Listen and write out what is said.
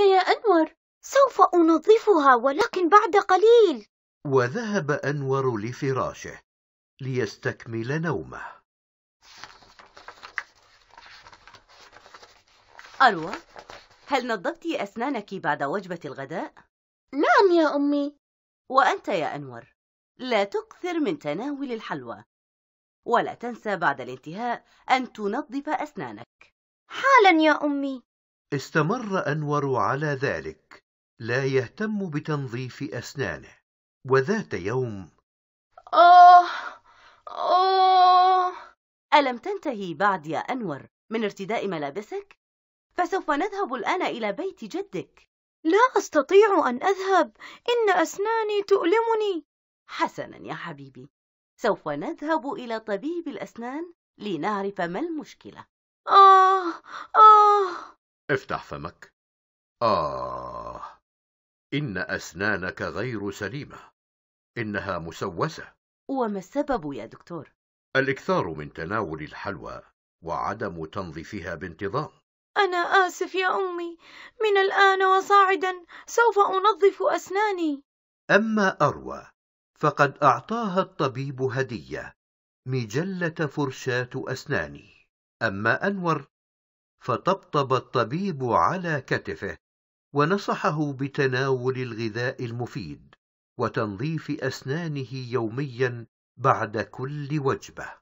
يا أنور سوف أنظفها ولكن بعد قليل وذهب أنور لفراشه ليستكمل نومه أروى هل نظفت أسنانك بعد وجبة الغداء؟ نعم يا أمي وأنت يا أنور لا تكثر من تناول الحلوى ولا تنسى بعد الانتهاء أن تنظف أسنانك حالا يا أمي استمر أنور على ذلك لا يهتم بتنظيف أسنانه وذات يوم آه آه ألم تنتهي بعد يا أنور من ارتداء ملابسك؟ فسوف نذهب الآن إلى بيت جدك لا أستطيع أن أذهب إن أسناني تؤلمني حسنا يا حبيبي سوف نذهب إلى طبيب الأسنان لنعرف ما المشكلة آه آه افتح فمك آه إن أسنانك غير سليمة إنها مسوسة وما السبب يا دكتور؟ الإكثار من تناول الحلوى وعدم تنظيفها بانتظام أنا آسف يا أمي من الآن وصاعدا سوف أنظف أسناني أما أروى فقد أعطاها الطبيب هدية مجلة فرشاة أسناني أما أنور فطبطب الطبيب على كتفه ونصحه بتناول الغذاء المفيد وتنظيف اسنانه يوميا بعد كل وجبه